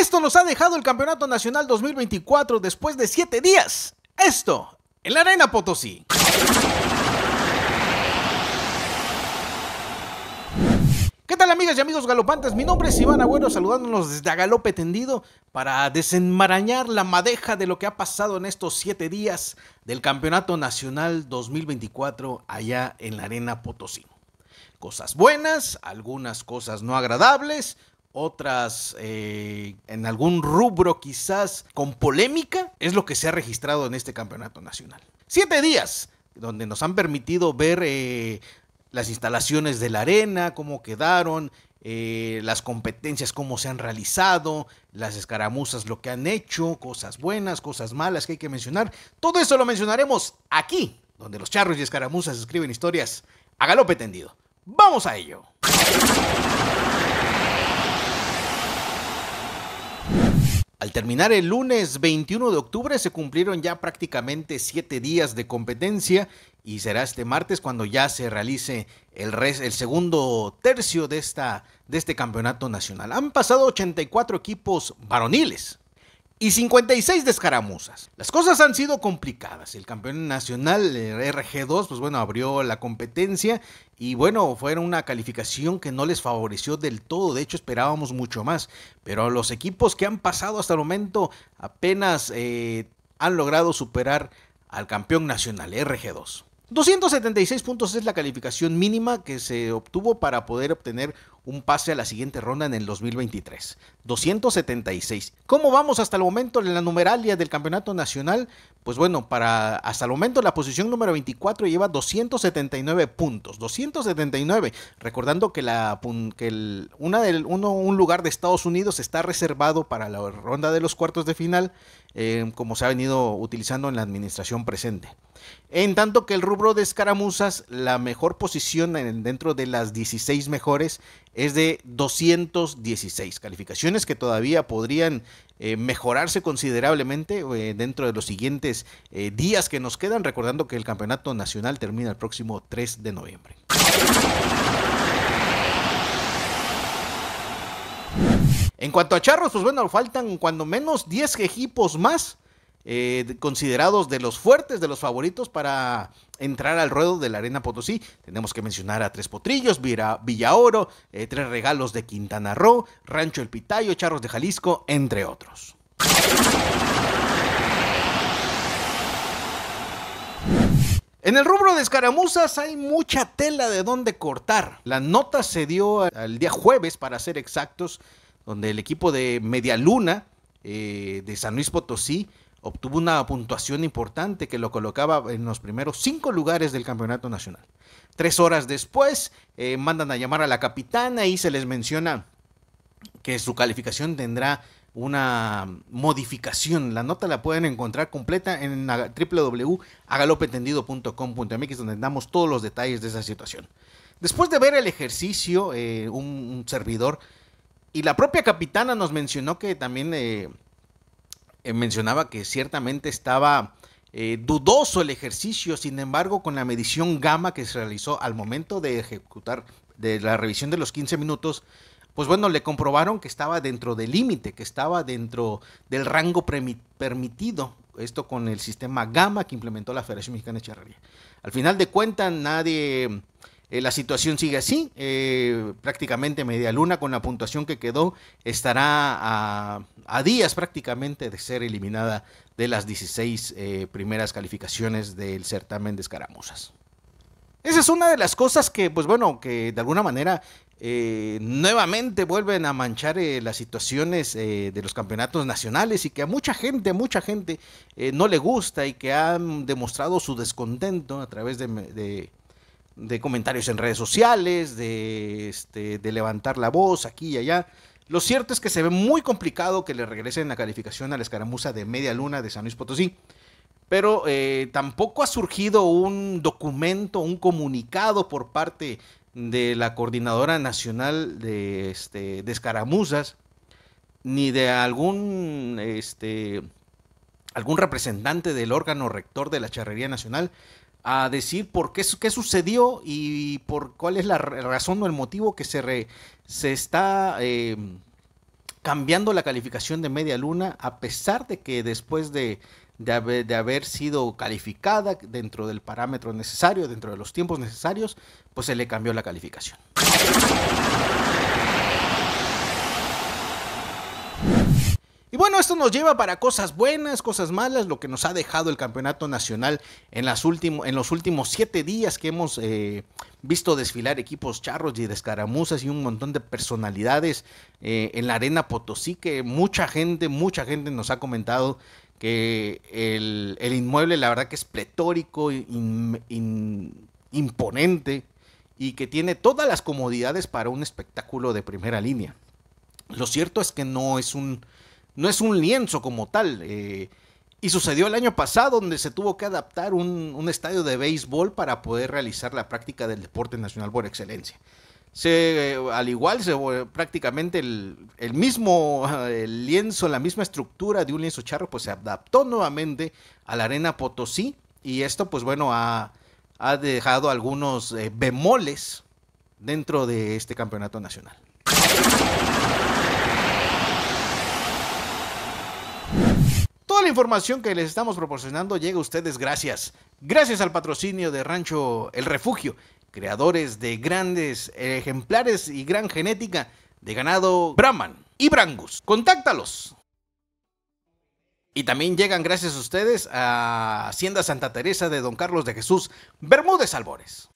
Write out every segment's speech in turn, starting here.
Esto nos ha dejado el Campeonato Nacional 2024 después de 7 días. Esto, en la Arena Potosí. ¿Qué tal amigas y amigos galopantes? Mi nombre es Iván Agüero saludándonos desde Agalope Tendido para desenmarañar la madeja de lo que ha pasado en estos 7 días del Campeonato Nacional 2024 allá en la Arena Potosí. Cosas buenas, algunas cosas no agradables, otras, eh, en algún rubro quizás con polémica, es lo que se ha registrado en este campeonato nacional. Siete días, donde nos han permitido ver eh, las instalaciones de la arena, cómo quedaron, eh, las competencias, cómo se han realizado, las escaramuzas, lo que han hecho, cosas buenas, cosas malas que hay que mencionar. Todo eso lo mencionaremos aquí, donde los charros y escaramuzas escriben historias a galope tendido. Vamos a ello. Al terminar el lunes 21 de octubre se cumplieron ya prácticamente siete días de competencia y será este martes cuando ya se realice el, el segundo tercio de, esta, de este campeonato nacional. Han pasado 84 equipos varoniles y 56 de escaramuzas. Las cosas han sido complicadas. El campeón nacional RG2, pues bueno, abrió la competencia y bueno, fue una calificación que no les favoreció del todo. De hecho, esperábamos mucho más. Pero los equipos que han pasado hasta el momento apenas eh, han logrado superar al campeón nacional RG2. 276 puntos es la calificación mínima que se obtuvo para poder obtener un pase a la siguiente ronda en el 2023. 276. ¿Cómo vamos hasta el momento en la numeralia del campeonato nacional? Pues bueno, para hasta el momento la posición número 24 lleva 279 puntos. 279. Recordando que, la, una del, un lugar de Estados Unidos está reservado para la ronda de los cuartos de final, eh, como se ha venido utilizando en la administración presente. En tanto que el rubro de escaramuzas, la mejor posición dentro de las 16 mejores es de 216 calificaciones que todavía podrían eh, mejorarse considerablemente eh, dentro de los siguientes eh, días que nos quedan, recordando que el campeonato nacional termina el próximo 3 de noviembre. En cuanto a charros, pues bueno, faltan cuando menos 10 equipos más eh, considerados de los fuertes, de los favoritos para entrar al ruedo de la Arena Potosí. Tenemos que mencionar a Tres Potrillos, Vira, Villaoro, eh, Tres Regalos de Quintana Roo, Rancho El Pitayo, Charros de Jalisco, entre otros. En el rubro de escaramuzas hay mucha tela de dónde cortar. La nota se dio el día jueves, para ser exactos, donde el equipo de Medialuna eh, de San Luis Potosí obtuvo una puntuación importante que lo colocaba en los primeros cinco lugares del campeonato nacional. Tres horas después eh, mandan a llamar a la capitana y se les menciona que su calificación tendrá una modificación. La nota la pueden encontrar completa en www.agalopetendido.com.mx donde damos todos los detalles de esa situación. Después de ver el ejercicio, eh, un, servidor y la propia capitana nos mencionó que también eh, eh, mencionaba que ciertamente estaba eh, dudoso el ejercicio, sin embargo, con la medición gamma que se realizó al momento de ejecutar de la revisión de los 15 minutos, pues bueno, le comprobaron que estaba dentro del límite, que estaba dentro del rango permitido. Esto con el sistema gamma que implementó la Federación Mexicana de Charrería. Al final de cuentas, nadie eh, la situación sigue así, eh, prácticamente media luna con la puntuación que quedó estará a, días prácticamente de ser eliminada de las 16 eh, primeras calificaciones del certamen de escaramuzas. Esa es una de las cosas que, pues bueno, que de alguna manera nuevamente vuelven a manchar las situaciones de los campeonatos nacionales y que a mucha gente, mucha gente no le gusta y que han demostrado su descontento a través de, de comentarios en redes sociales, de, este, de levantar la voz aquí y allá. Lo cierto es que se ve muy complicado que le regresen la calificación a la escaramuza de media luna de San Luis Potosí, pero eh, tampoco ha surgido un documento, un comunicado por parte de la Coordinadora Nacional de, este, de Escaramuzas, ni de algún, este, algún representante del órgano rector de la Charrería Nacional, a decir por qué, qué sucedió y por cuál es la razón o el motivo que se, se está em, cambiando la calificación de Media Luna, a pesar de que después de, de haber sido calificada dentro del parámetro necesario, dentro de los tiempos necesarios, pues se le cambió la calificación. Y bueno, esto nos lleva para cosas buenas, cosas malas, lo que nos ha dejado el campeonato nacional en, las en los últimos siete días que hemos eh, visto desfilar equipos charros y descaramuzas y un montón de personalidades eh, en la arena Potosí, que mucha gente, mucha gente nos ha comentado que el, inmueble la verdad que es pletórico, imponente y que tiene todas las comodidades para un espectáculo de primera línea. Lo cierto es que no es un no es un lienzo como tal. Eh, y sucedió el año pasado, donde se tuvo que adaptar un, estadio de béisbol para poder realizar la práctica del deporte nacional por excelencia. al igual, se, prácticamente el, mismo lienzo, la misma estructura de un lienzo charro, pues se adaptó nuevamente a la arena Potosí. Y esto, pues bueno, ha, dejado algunos eh, bemoles dentro de este campeonato nacional. la información que les estamos proporcionando llega a ustedes gracias. Gracias al patrocinio de Rancho El Refugio, creadores de grandes ejemplares y gran genética de ganado Brahman y Brangus. Contáctalos. Y también llegan gracias a ustedes a Hacienda Santa Teresa de Don Carlos de Jesús Bermúdez Albores.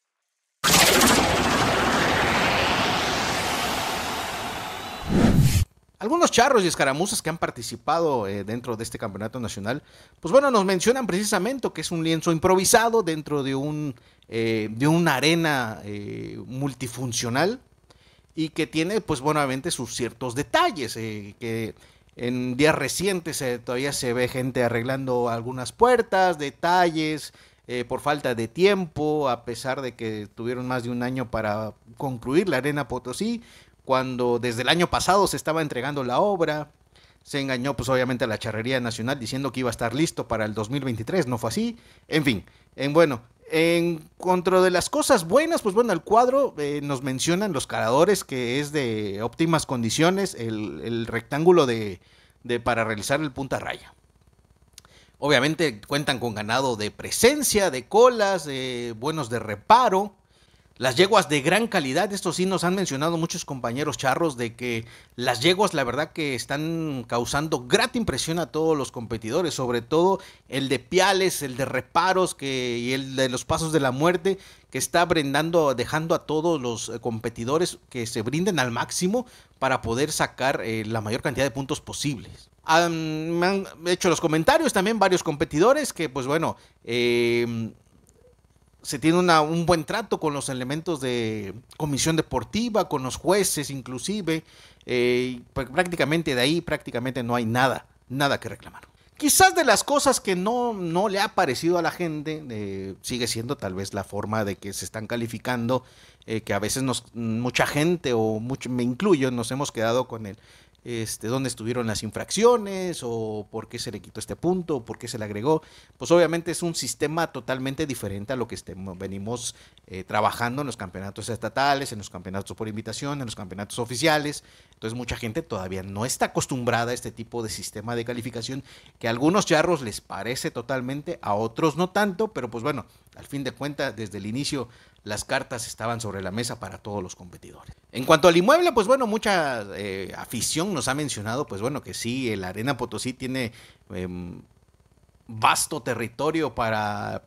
algunos charros y escaramuzas que han participado eh, dentro de este campeonato nacional, pues bueno, nos mencionan precisamente que es un lienzo improvisado dentro de, un, eh, de una arena eh, multifuncional y que tiene, pues bueno, obviamente sus ciertos detalles, que en días recientes todavía se ve gente arreglando algunas puertas, detalles, por falta de tiempo, a pesar de que tuvieron más de un año para concluir la Arena Potosí cuando desde el año pasado se estaba entregando la obra. Se engañó pues obviamente a la charrería nacional diciendo que iba a estar listo para el 2023, no fue así. En fin, en bueno, en contra de las cosas buenas, pues bueno, el cuadro eh, nos mencionan los caradores que es de óptimas condiciones, el, rectángulo de, de, para realizar el punta raya. Obviamente cuentan con ganado de presencia, de colas, de buenos de reparo, las yeguas de gran calidad, esto sí nos han mencionado muchos compañeros charros de que las yeguas la verdad que están causando grata impresión a todos los competidores, sobre todo el de Piales, el de Reparos que, y el de los Pasos de la Muerte, que está brindando, dejando a todos los competidores que se brinden al máximo para poder sacar eh, la mayor cantidad de puntos posibles. me han hecho los comentarios también varios competidores que pues bueno... Em, se tiene un buen trato con los elementos de comisión deportiva, con los jueces inclusive, eh, pues prácticamente de ahí prácticamente no hay nada, nada que reclamar. Quizás de las cosas que no, no le ha parecido a la gente, eh, sigue siendo tal vez la forma de que se están calificando, eh, que a veces nos, mucha gente, o me incluyo, nos hemos quedado con el, este, dónde estuvieron las infracciones o por qué se le quitó este punto, o por qué se le agregó. Pues obviamente es un sistema totalmente diferente a lo que estemos, venimos eh, trabajando en los campeonatos estatales, en los campeonatos por invitación, en los campeonatos oficiales, entonces mucha gente todavía no está acostumbrada a este tipo de sistema de calificación que a algunos charros les parece totalmente, a otros no tanto, pero pues bueno, al fin de cuentas desde el inicio las cartas estaban sobre la mesa para todos los competidores. En cuanto al inmueble, pues bueno, mucha eh, afición nos ha mencionado, pues bueno, que sí, el Arena Potosí tiene em, vasto territorio para,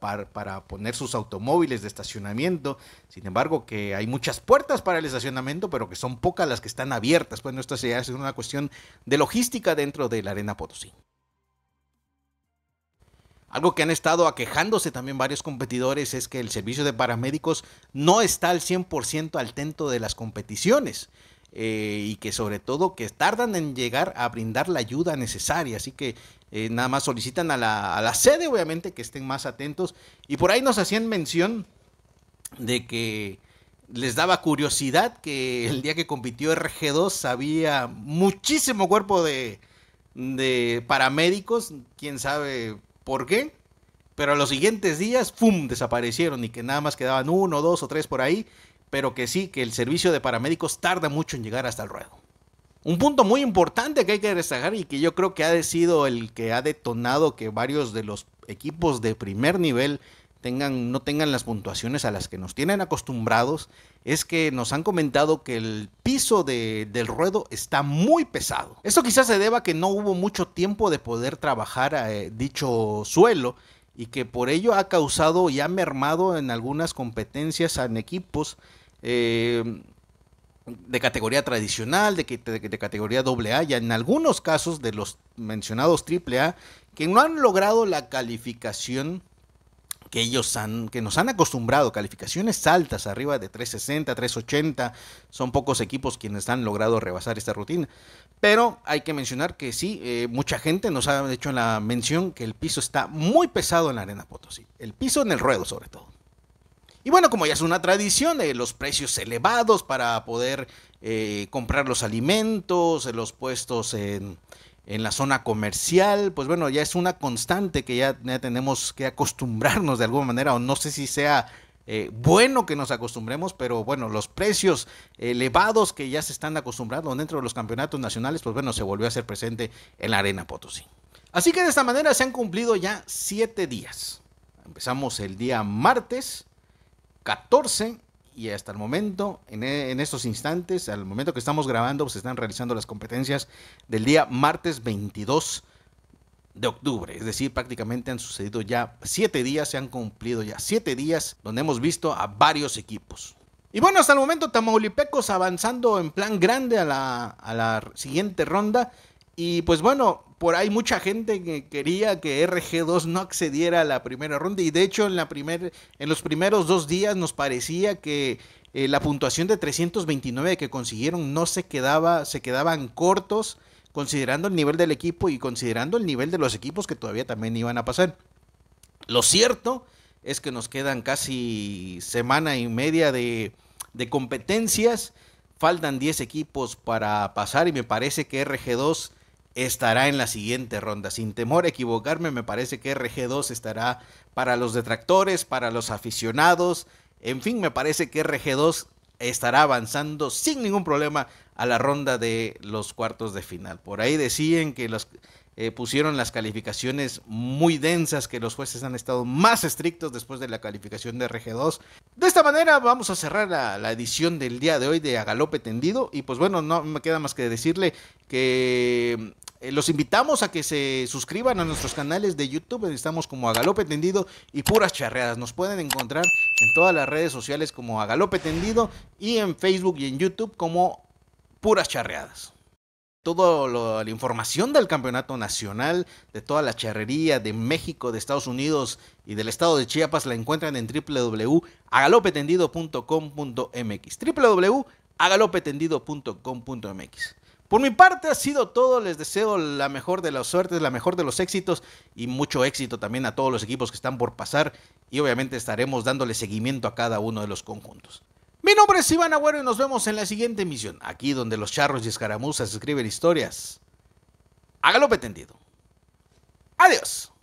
poner sus automóviles de estacionamiento. Sin embargo, que hay muchas puertas para el estacionamiento, pero que son pocas las que están abiertas. Pues esto sería una cuestión de logística dentro de la Arena Potosí. Algo que han estado aquejándose también varios competidores es que el servicio de paramédicos no está al 100% al tanto de las competiciones. Eh, y que sobre todo que tardan en llegar a brindar la ayuda necesaria. Así que eh, nada más solicitan a la, a la, sede, obviamente, que estén más atentos. Y por ahí nos hacían mención de que les daba curiosidad que el día que compitió RG2 había muchísimo cuerpo de, de paramédicos, quién sabe por qué. Pero a los siguientes días, ¡fum!, desaparecieron y que nada más quedaban uno, dos o tres por ahí pero que sí, que el servicio de paramédicos tarda mucho en llegar hasta el ruedo. Un punto muy importante que hay que destacar y que yo creo que ha sido el que ha detonado que varios de los equipos de primer nivel tengan, no tengan las puntuaciones a las que nos tienen acostumbrados, es que nos han comentado que el piso del ruedo está muy pesado. Esto quizás se deba a que no hubo mucho tiempo de poder trabajar eh, dicho suelo y que por ello ha causado y ha mermado en algunas competencias en equipos eh, de categoría tradicional, de, de, categoría A y en algunos casos de los mencionados A, que no han logrado la calificación que ellos han, que nos han acostumbrado, calificaciones altas, arriba de 360, 380, son pocos equipos quienes han logrado rebasar esta rutina. Pero hay que mencionar que sí, eh, mucha gente nos ha hecho la mención que el piso está muy pesado en la arena Potosí, el piso en el ruedo sobre todo. Y bueno, como ya es una tradición, los precios elevados para poder eh, comprar los alimentos, los puestos en, la zona comercial, pues bueno, ya es una constante que ya, tenemos que acostumbrarnos de alguna manera, o no sé si sea eh, bueno que nos acostumbremos, pero bueno, los precios elevados que ya se están acostumbrando dentro de los campeonatos nacionales, pues bueno, se volvió a hacer presente en la Arena Potosí. Así que de esta manera se han cumplido ya siete días. Empezamos el día martes 14 y hasta el momento, e, en, estos instantes, al momento que estamos grabando, pues, se están realizando las competencias del día martes 22 de octubre. Es decir, prácticamente han sucedido ya siete días, se han cumplido ya siete días donde hemos visto a varios equipos. Y bueno, hasta el momento Tamaulipecos avanzando en plan grande a la, a la siguiente ronda y pues bueno, por ahí mucha gente que quería que RG2 no accediera a la primera ronda. Y de hecho, en, la primer, en los primeros dos días nos parecía que eh, la puntuación de 329 que consiguieron no se quedaba, se quedaban cortos, considerando el nivel del equipo y considerando el nivel de los equipos que todavía también iban a pasar. Lo cierto es que nos quedan casi semana y media de, de competencias. Faltan 10 equipos para pasar y me parece que RG2 estará en la siguiente ronda. Sin temor a equivocarme, me parece que RG2 estará para los detractores, para los aficionados. En fin, me parece que RG2 estará avanzando sin ningún problema a la ronda de los cuartos de final. Por ahí decían que eh, pusieron las calificaciones muy densas, que los jueces han estado más estrictos después de la calificación de RG2. De esta manera vamos a cerrar la, la edición del día de hoy de Agalope Tendido. Y pues bueno, no me queda más que decirle que eh, los invitamos a que se suscriban a nuestros canales de YouTube. Estamos como Agalope Tendido y Puras Charreadas. Nos pueden encontrar en todas las redes sociales como Agalope Tendido y en Facebook y en YouTube como Puras Charreadas. Toda la información del campeonato nacional, de toda la charrería de México, de Estados Unidos y del estado de Chiapas la encuentran en www.agalopetendido.com.mx. www.agalopetendido.com.mx. Por mi parte ha sido todo, les deseo la mejor de las suertes, la mejor de los éxitos y mucho éxito también a todos los equipos que están por pasar y obviamente estaremos dándole seguimiento a cada uno de los conjuntos. Mi nombre es Iván Agüero y nos vemos en la siguiente emisión, aquí donde los charros y escaramuzas escriben historias. Hágalo pretendido. Adiós.